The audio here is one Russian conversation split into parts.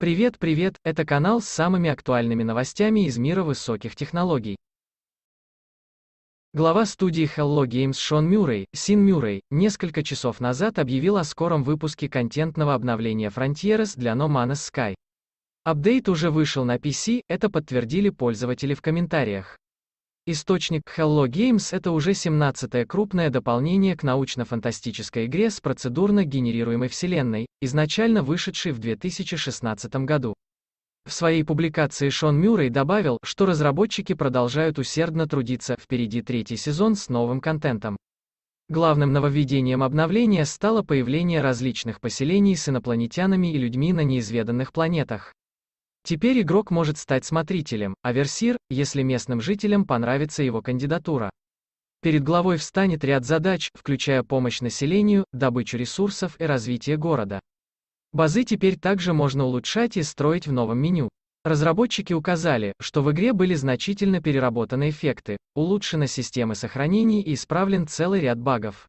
Привет, привет, это канал с самыми актуальными новостями из мира высоких технологий. Глава студии Hello Games Шон Мюррей, Син Мюррей, несколько часов назад объявил о скором выпуске контентного обновления Frontier's для No Man's Sky. Апдейт уже вышел на PC, это подтвердили пользователи в комментариях. Источник Hello Games — это уже 17-е крупное дополнение к научно-фантастической игре с процедурно генерируемой вселенной, изначально вышедшей в 2016 году. В своей публикации Шон Мюррей добавил, что разработчики продолжают усердно трудиться, впереди третий сезон с новым контентом. Главным нововведением обновления стало появление различных поселений с инопланетянами и людьми на неизведанных планетах. Теперь игрок может стать смотрителем, а версир, если местным жителям понравится его кандидатура. Перед главой встанет ряд задач, включая помощь населению, добычу ресурсов и развитие города. Базы теперь также можно улучшать и строить в новом меню. Разработчики указали, что в игре были значительно переработаны эффекты, улучшены системы сохранений и исправлен целый ряд багов.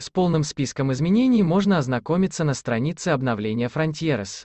С полным списком изменений можно ознакомиться на странице обновления Frontier's.